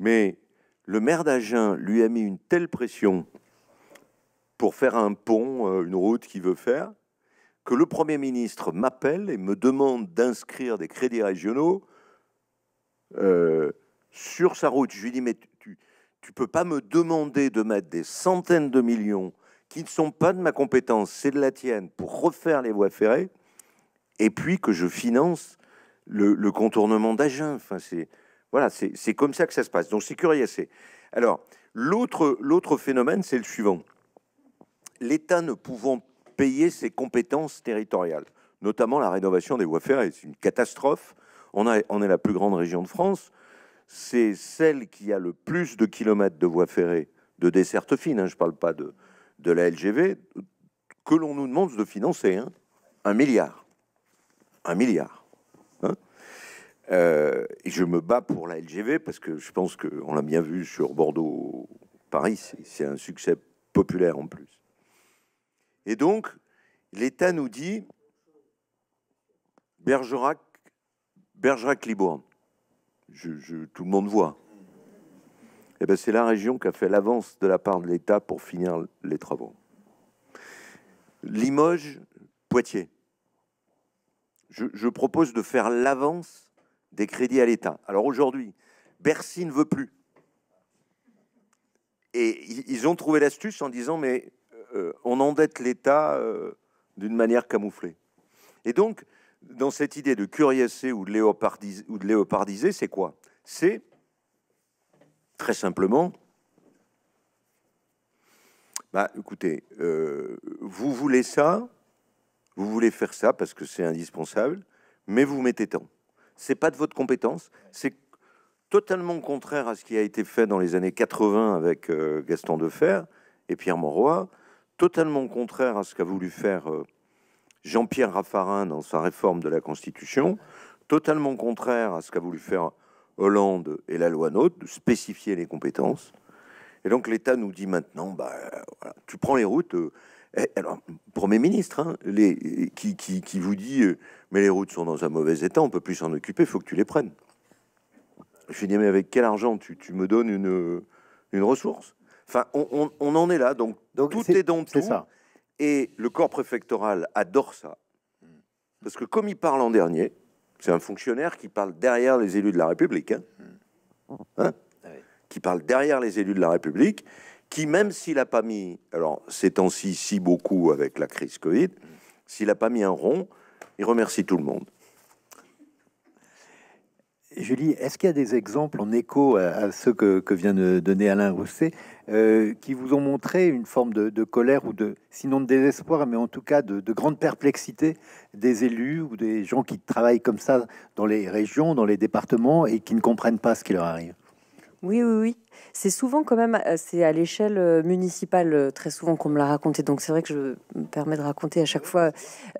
Mais le maire d'Agen lui a mis une telle pression pour faire un pont, une route qu'il veut faire, que le Premier ministre m'appelle et me demande d'inscrire des crédits régionaux euh, sur sa route. Je lui dis, mais tu ne peux pas me demander de mettre des centaines de millions qui ne sont pas de ma compétence, c'est de la tienne, pour refaire les voies ferrées, et puis que je finance le, contournement d'Agen. Enfin, c'est voilà, c'est comme ça que ça se passe. Donc c'est curieux. Alors l'autre l'autre phénomène, c'est le suivant l'État ne pouvant payer ses compétences territoriales, notamment la rénovation des voies ferrées. C'est une catastrophe. On, a, on, est la plus grande région de France. C'est celle qui a le plus de kilomètres de voies ferrées, de desserte fine, hein. je ne parle pas de, de la LGV, que l'on nous demande de financer. Hein. Un milliard. Un milliard. Hein. Euh, et je me bats pour la LGV parce que je pense qu'on l'a bien vu sur Bordeaux-Paris, c'est un succès populaire en plus. Et donc, l'État nous dit Bergerac, Bergerac-Libourne. Je, tout le monde voit. Et eh ben c'est la région qui a fait l'avance de la part de l'État pour finir les travaux. Limoges, Poitiers. je propose de faire l'avance des crédits à l'État. Alors aujourd'hui, Bercy ne veut plus. Et ils ont trouvé l'astuce en disant, mais euh, on endette l'État euh, d'une manière camouflée. Et donc, dans cette idée de curiacer ou de léopardiser, ou de léopardiser c'est quoi C'est très simplement, bah, écoutez, euh, vous voulez ça, vous voulez faire ça parce que c'est indispensable, mais vous mettez tant. C'est pas de votre compétence, c'est totalement contraire à ce qui a été fait dans les années 80 avec Gaston Gaston Defer et Pierre Monroy, totalement contraire à ce qu'a voulu faire euh, Jean-Pierre Raffarin dans sa réforme de la Constitution, totalement contraire à ce qu'a voulu faire Hollande et la loi NOTE, de spécifier les compétences. Et donc l'État nous dit maintenant, bah, tu prends les routes. Euh, eh, alors, Premier ministre, hein, qui, vous dit, euh, mais les routes sont dans un mauvais état, on peut plus s'en occuper, il faut que tu les prennes. Je lui dis, mais avec quel argent tu, me donnes une, une ressource Enfin, on, en est là. Donc, tout est, dans tout. Et le corps préfectoral adore ça. Parce que comme il parle en dernier, c'est un fonctionnaire qui parle derrière les élus de la République. Hein. Hmm. Hein? Ah qui parle derrière les élus de la République, qui même s'il n'a pas mis, alors ces temps-ci si beaucoup avec la crise Covid, s'il n'a pas mis un rond, il remercie tout le monde. Julie, est-ce qu'il y a des exemples en écho à, ceux que, vient de donner Alain Rousset euh, qui vous ont montré une forme de, colère ou de, sinon de désespoir, mais en tout cas de, de, grande perplexité des élus ou des gens qui travaillent comme ça dans les régions, dans les départements et qui ne comprennent pas ce qui leur arrive oui, oui, oui. C'est souvent quand même, euh, c'est à l'échelle euh, municipale euh, très souvent qu'on me l'a raconté. Donc c'est vrai que je me permets de raconter à chaque fois.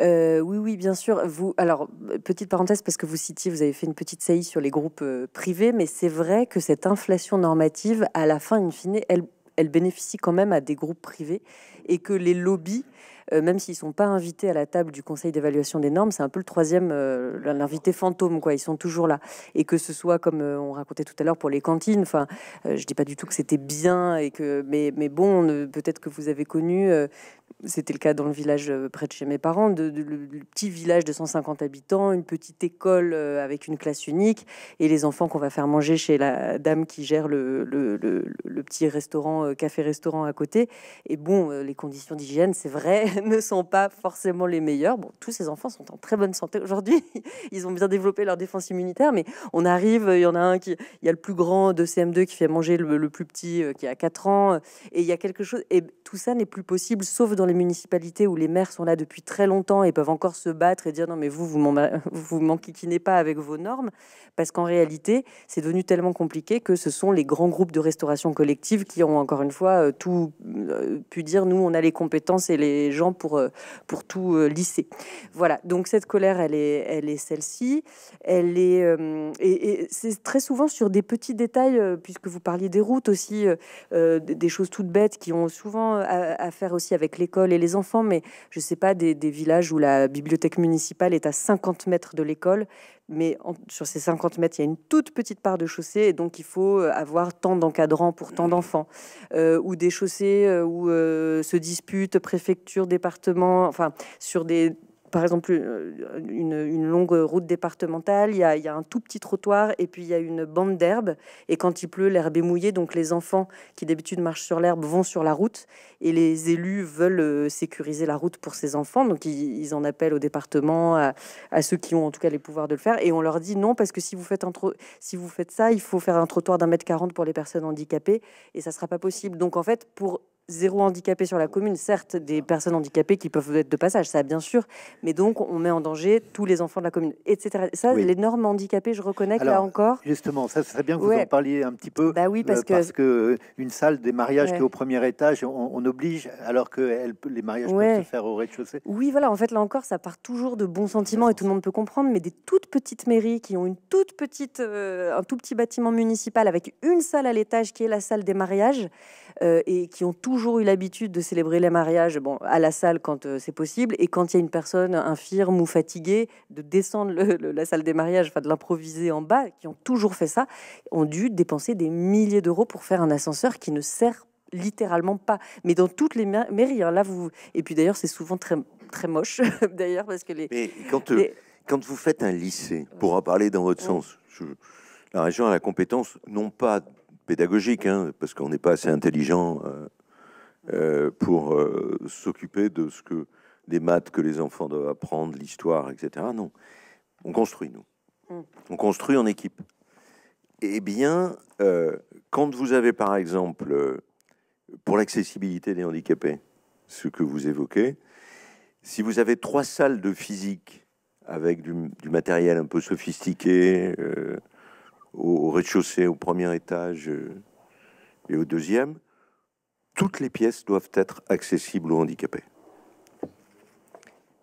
oui, oui, bien sûr. Vous, alors petite parenthèse parce que vous citiez, vous avez fait une petite saillie sur les groupes privés, mais c'est vrai que cette inflation normative, à la fin, in fine, elle, elle bénéficie quand même à des groupes privés et que les lobbies euh, même s'ils sont pas invités à la table du conseil d'évaluation des normes, c'est un peu le troisième, euh, l'invité fantôme, quoi. Ils sont toujours là. Et que ce soit, comme euh, on racontait tout à l'heure, pour les cantines, enfin, je dis pas du tout que c'était bien, et que, mais, mais bon, peut-être que vous avez connu c'était le cas dans le village euh, près de chez mes parents, de, le, petit village de 150 habitants, une petite école euh, avec une classe unique et les enfants qu'on va faire manger chez la dame qui gère le, le, le petit restaurant, euh, café-restaurant à côté. Et bon, les conditions d'hygiène, c'est vrai, ne sont pas forcément les meilleures. Bon, tous ces enfants sont en très bonne santé aujourd'hui. Ils ont bien développé leur défense immunitaire, mais on arrive, il y en a un qui, il y a le plus grand de CM2 qui fait manger le, plus petit qui a 4 ans et il y a quelque chose, et tout ça n'est plus possible sauf dans les municipalités où les maires sont là depuis très longtemps et peuvent encore se battre et dire non mais vous, vous m'enquiquinez pas avec vos normes, parce qu'en réalité, c'est devenu tellement compliqué que ce sont les grands groupes de restauration collective qui ont encore une fois euh, tout euh, pu dire, nous on a les compétences et les gens pour, euh, pour tout lisser. Voilà, donc cette colère, elle est, elle est celle-ci, elle est... et, c'est très souvent sur des petits détails, puisque vous parliez des routes aussi, des choses toutes bêtes qui ont souvent à faire aussi avec les l'école et les enfants, mais je ne sais pas, des, villages où la bibliothèque municipale est à 50 mètres de l'école, mais sur ces 50 mètres, il y a une toute petite part de chaussée, et donc il faut euh, avoir tant d'encadrants pour tant d'enfants, euh, ou des chaussées euh, où se disputent préfecture, département, enfin, sur des par exemple, euh, une, longue route départementale, il y, a, un tout petit trottoir et puis il y a une bande d'herbe. Et quand il pleut, l'herbe est mouillée, donc les enfants qui d'habitude marchent sur l'herbe vont sur la route. Et les élus veulent euh, sécuriser la route pour ces enfants, donc ils, en appellent au département, à, ceux qui ont en tout cas les pouvoirs de le faire. Et on leur dit non, parce que si vous faites, si vous faites ça, il faut faire un trottoir d'un mètre quarante pour les personnes handicapées et ça sera pas possible. Donc en fait, pour zéro handicapé sur la commune, certes des personnes handicapées qui peuvent être de passage, ça bien sûr, mais donc on met en danger tous les enfants de la commune, etc. Ça, les normes handicapées, je reconnais que là encore. Justement, ça serait bien que vous en parliez un petit peu. Bah oui, euh, parce, qu'une que... Euh, une salle des mariages qui est au premier étage, on, oblige alors que elle, les mariages peuvent se faire au rez-de-chaussée. Oui, voilà. En fait, là encore, ça part toujours de bons sentiments et tout le monde peut comprendre, mais des toutes petites mairies qui ont une toute petite, euh, un tout petit bâtiment municipal avec une salle à l'étage qui est la salle des mariages. Euh, et qui ont toujours eu l'habitude de célébrer les mariages bon, à la salle quand euh, c'est possible, et quand il y a une personne infirme ou fatiguée, de descendre la salle des mariages, enfin de l'improviser en bas, qui ont toujours fait ça, ont dû dépenser des milliers d'euros pour faire un ascenseur qui ne sert littéralement pas, mais dans toutes les mairies. Hein, là, vous et puis d'ailleurs, c'est souvent très très moche d'ailleurs parce que les. Mais quand euh, quand vous faites un lycée, pour en parler dans votre sens, la région a la compétence non pas pédagogique, hein, parce qu'on n'est pas assez intelligent euh, euh, pour euh, s'occuper de ce que des maths que les enfants doivent apprendre, l'histoire, etc. Non, on construit nous, mm. on construit en équipe. Eh bien, quand vous avez par exemple pour l'accessibilité des handicapés, ce que vous évoquez, si vous avez trois salles de physique avec du matériel un peu sophistiqué au, rez-de-chaussée, au premier étage euh, et au deuxième, toutes les pièces doivent être accessibles aux handicapés.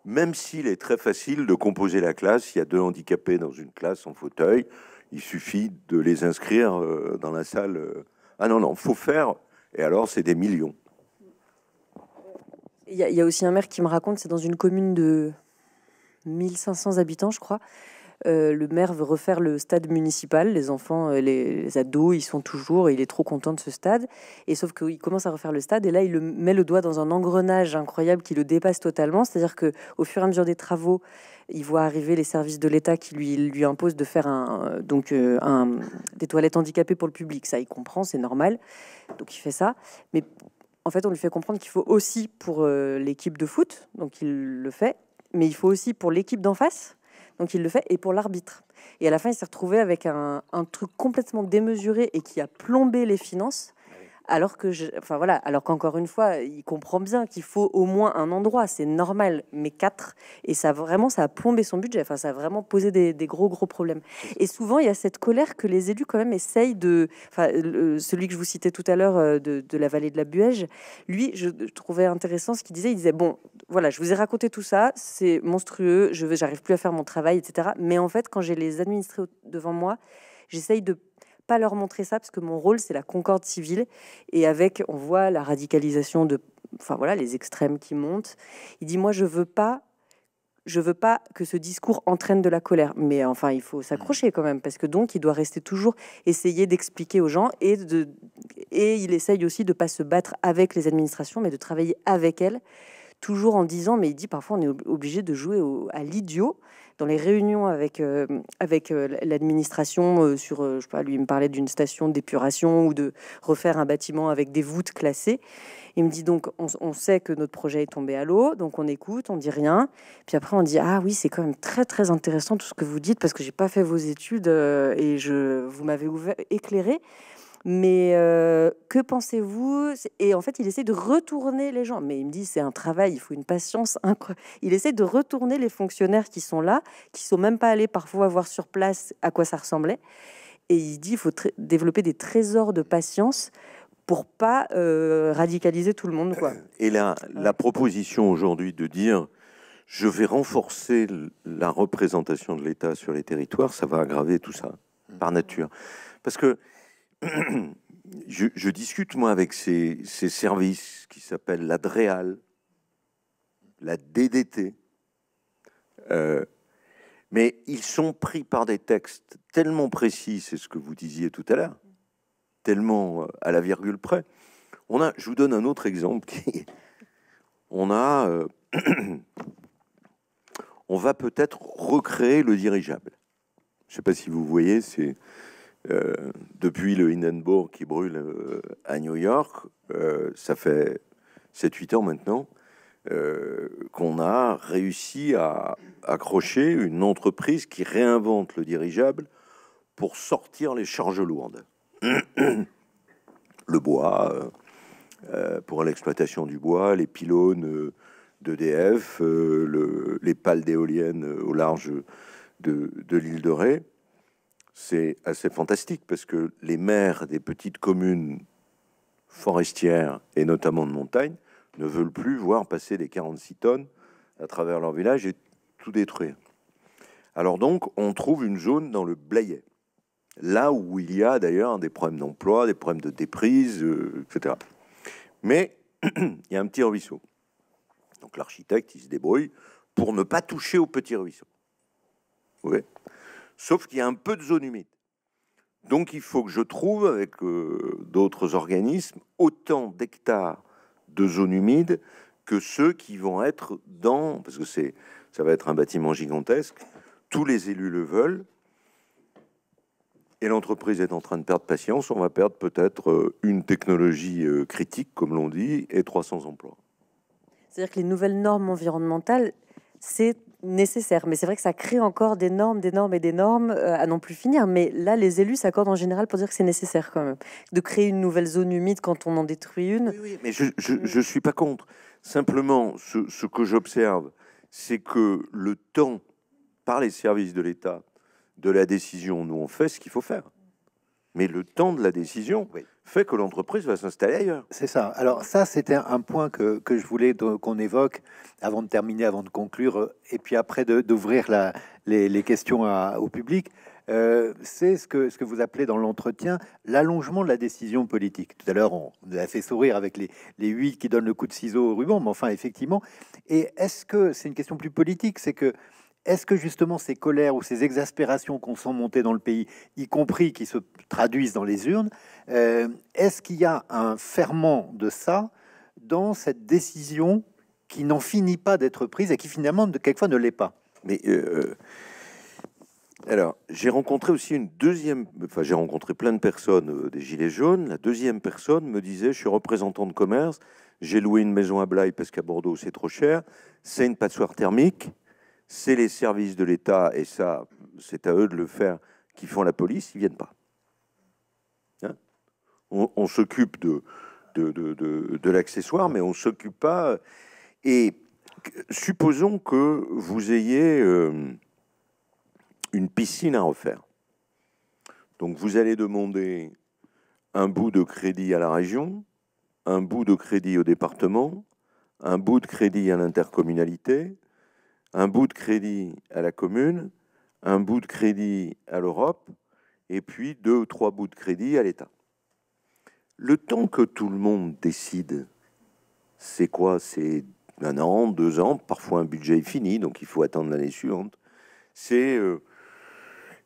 Même s'il est très facile de composer la classe, il y a deux handicapés dans une classe en fauteuil, il suffit de les inscrire euh, dans la salle. Euh. Ah non, non, faut faire, et alors c'est des millions. Il y, y, a aussi un maire qui me raconte, c'est dans une commune de 1500 habitants, je crois, euh, le maire veut refaire le stade municipal. Les enfants, euh, les, ados, ils sont toujours, il est trop content de ce stade. Et sauf qu'il commence à refaire le stade et là, il met le doigt dans un engrenage incroyable qui le dépasse totalement. C'est-à-dire que au fur et à mesure des travaux, il voit arriver les services de l'État qui lui, imposent de faire euh, des toilettes handicapées pour le public. Ça, il comprend, c'est normal. Donc il fait ça. Mais en fait, on lui fait comprendre qu'il faut aussi pour l'équipe de foot, donc il le fait, mais il faut aussi pour l'équipe d'en face donc il le fait, et pour l'arbitre. Et à la fin, il s'est retrouvé avec un, un, truc complètement démesuré et qui a plombé les finances alors que je, enfin voilà, alors qu'encore une fois, il comprend bien qu'il faut au moins un endroit, c'est normal, mais quatre, et ça vraiment, ça a plombé son budget, enfin ça a vraiment posé des, gros gros problèmes. Et souvent, il y a cette colère que les élus quand même essayent de, enfin celui que je vous citais tout à l'heure euh, de, la vallée de la Buège, lui, je, trouvais intéressant ce qu'il disait, il disait bon, voilà, je vous ai raconté tout ça, c'est monstrueux, je j'arrive plus à faire mon travail, etc. Mais en fait, quand j'ai les administrés devant moi, j'essaye de leur montrer ça parce que mon rôle, c'est la concorde civile. Et avec, on voit la radicalisation de, enfin voilà, les extrêmes qui montent. Il dit, moi, je veux pas je veux pas que ce discours entraîne de la colère. Mais enfin, il faut s'accrocher quand même, parce que donc, il doit rester toujours essayer d'expliquer aux gens et de, et il essaye aussi de pas se battre avec les administrations, mais de travailler avec elles toujours en disant, mais il dit parfois on est obligé de jouer à l'idiot dans les réunions avec, euh, avec euh, l'administration euh, sur, je sais pas, lui il me parlait d'une station d'épuration ou de refaire un bâtiment avec des voûtes classées. Il me dit donc, on, sait que notre projet est tombé à l'eau, donc on écoute, on dit rien. Puis après, on dit, ah oui, c'est quand même très très intéressant tout ce que vous dites parce que j'ai pas fait vos études et je, vous m'avez éclairé. Mais euh, que pensez-vous Et en fait, il essaie de retourner les gens. Mais il me dit, c'est un travail, il faut une patience Il essaie de retourner les fonctionnaires qui sont là, qui sont même pas allés parfois voir sur place à quoi ça ressemblait. Et il dit, il faut développer des trésors de patience pour pas euh, radicaliser tout le monde. Et là, la proposition aujourd'hui de dire je vais renforcer la représentation de l'État sur les territoires, ça va aggraver tout ça, par nature. Parce que je, discute, moi, avec ces, services qui s'appellent la DREAL, la DDT. Euh, mais ils sont pris par des textes tellement précis, c'est ce que vous disiez tout à l'heure, tellement euh, à la virgule près. On a, je vous donne un autre exemple. Qui, on a, euh, on va peut-être recréer le dirigeable. Je ne sais pas si vous voyez, c'est euh, depuis le Hindenburg qui brûle euh, à New York, euh, ça fait 7-8 ans maintenant, qu'on a réussi à accrocher une entreprise qui réinvente le dirigeable pour sortir les charges lourdes. le bois, pour l'exploitation du bois, les pylônes d'EDF, les pales d'éoliennes au large de, de l'île de Ré c'est assez fantastique parce que les maires des petites communes forestières et notamment de montagne ne veulent plus voir passer les 46 tonnes à travers leur village et tout détruire. Alors donc, on trouve une zone dans le Blayet, là où il y a d'ailleurs des problèmes d'emploi, des problèmes de déprise, euh, etc. Mais il y a un petit ruisseau. Donc l'architecte, il se débrouille pour ne pas toucher au petit ruisseau. Oui sauf qu'il y a un peu de zone humide. Donc il faut que je trouve, avec euh, d'autres organismes, autant d'hectares de zone humides que ceux qui vont être dans, parce que c'est, ça va être un bâtiment gigantesque, tous les élus le veulent, et l'entreprise est en train de perdre patience, on va perdre peut-être euh, une technologie euh, critique, comme l'on dit, et 300 emplois. C'est-à-dire que les nouvelles normes environnementales, c'est nécessaire. Mais c'est vrai que ça crée encore des normes, des normes et des normes euh, à non plus finir. Mais là, les élus s'accordent en général pour dire que c'est nécessaire quand même. De créer une nouvelle zone humide quand on en détruit une. mais je ne suis pas contre. Simplement, ce, ce que j'observe, c'est que le temps par les services de l'État de la décision, nous on fait ce qu'il faut faire. Mais le temps de la décision, oui fait que l'entreprise va s'installer ailleurs. C'est ça. Alors ça, c'était un point que, que je voulais qu'on évoque avant de terminer, avant de conclure, euh, et puis après d'ouvrir les, les, questions au public. Euh, c'est ce que, ce que vous appelez dans l'entretien l'allongement de la décision politique. Tout à l'heure, on, on, a fait sourire avec les, les huit qui donnent le coup de ciseau au ruban, mais enfin, effectivement. Et est-ce que c'est une question plus politique C'est que est-ce que justement ces colères ou ces exaspérations qu'on sent monter dans le pays, y compris qui se traduisent dans les urnes, euh, est-ce qu'il y a un ferment de ça dans cette décision qui n'en finit pas d'être prise et qui finalement de quelquefois ne l'est pas Mais euh, euh, alors, j'ai rencontré aussi une deuxième, enfin j'ai rencontré plein de personnes des Gilets jaunes. La deuxième personne me disait, je suis représentant de commerce, j'ai loué une maison à Blaye parce qu'à Bordeaux c'est trop cher, c'est une passoire thermique c'est les services de l'État, et ça, c'est à eux de le faire, qui font la police, ils viennent pas. Hein on, s'occupe de, de, de, l'accessoire, mais on s'occupe pas. Et supposons que vous ayez euh, une piscine à refaire. Donc vous allez demander un bout de crédit à la région, un bout de crédit au département, un bout de crédit à l'intercommunalité, un bout de crédit à la commune, un bout de crédit à l'Europe, et puis deux ou trois bouts de crédit à l'État. Le temps que tout le monde décide, c'est quoi C'est un an, deux ans, parfois un budget est fini, donc il faut attendre l'année suivante. C'est euh,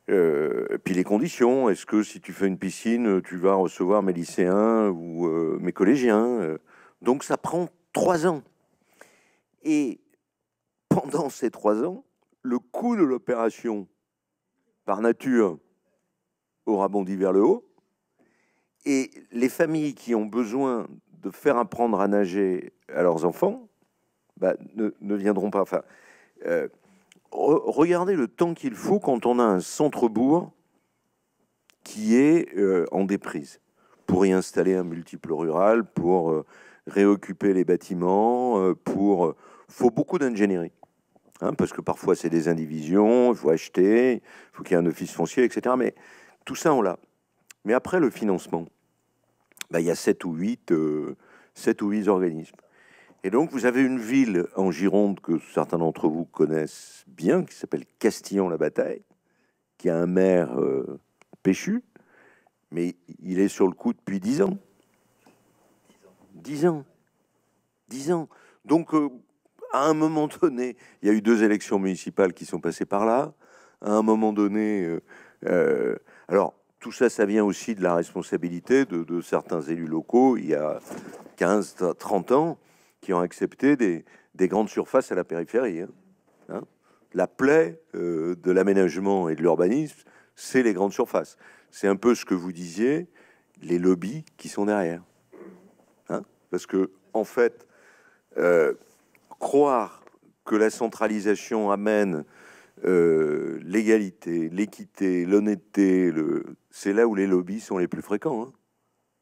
euh, puis les conditions, est-ce que si tu fais une piscine, tu vas recevoir mes lycéens ou euh, mes collégiens Donc ça prend trois ans. Et pendant ces trois ans, le coût de l'opération, par nature, aura bondi vers le haut. Et les familles qui ont besoin de faire apprendre à nager à leurs enfants bah, ne, viendront pas. Enfin, euh, regardez le temps qu'il faut quand on a un centre-bourg qui est euh, en déprise pour y installer un multiple rural, pour euh, réoccuper les bâtiments, pour faut beaucoup d'ingénierie. Hein, parce que parfois c'est des indivisions, il faut acheter, il faut qu'il y ait un office foncier, etc. Mais tout ça, on l'a. Mais après le financement, bah, il y a 7 ou 8, euh, ou 8 organismes. Et donc vous avez une ville en Gironde que certains d'entre vous connaissent bien, qui s'appelle Castillon-la-Bataille, qui a un maire euh, péchu, mais il est sur le coup depuis 10 ans. 10 ans. 10 ans. Donc, euh, à un moment donné, il y a eu deux élections municipales qui sont passées par là. À un moment donné, euh, euh, alors tout ça, ça vient aussi de la responsabilité de, certains élus locaux il y a 15, 30 ans qui ont accepté des, grandes surfaces à la périphérie. Hein. Hein? la plaie euh, de l'aménagement et de l'urbanisme, c'est les grandes surfaces. C'est un peu ce que vous disiez, les lobbies qui sont derrière. Hein? Parce que, en fait, croire que la centralisation amène euh, l'égalité, l'équité, l'honnêteté, c'est là où les lobbies sont les plus fréquents. Hein.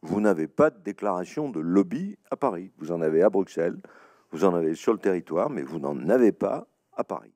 Vous n'avez pas de déclaration de lobby à Paris. Vous en avez à Bruxelles, vous en avez sur le territoire, mais vous n'en avez pas à Paris.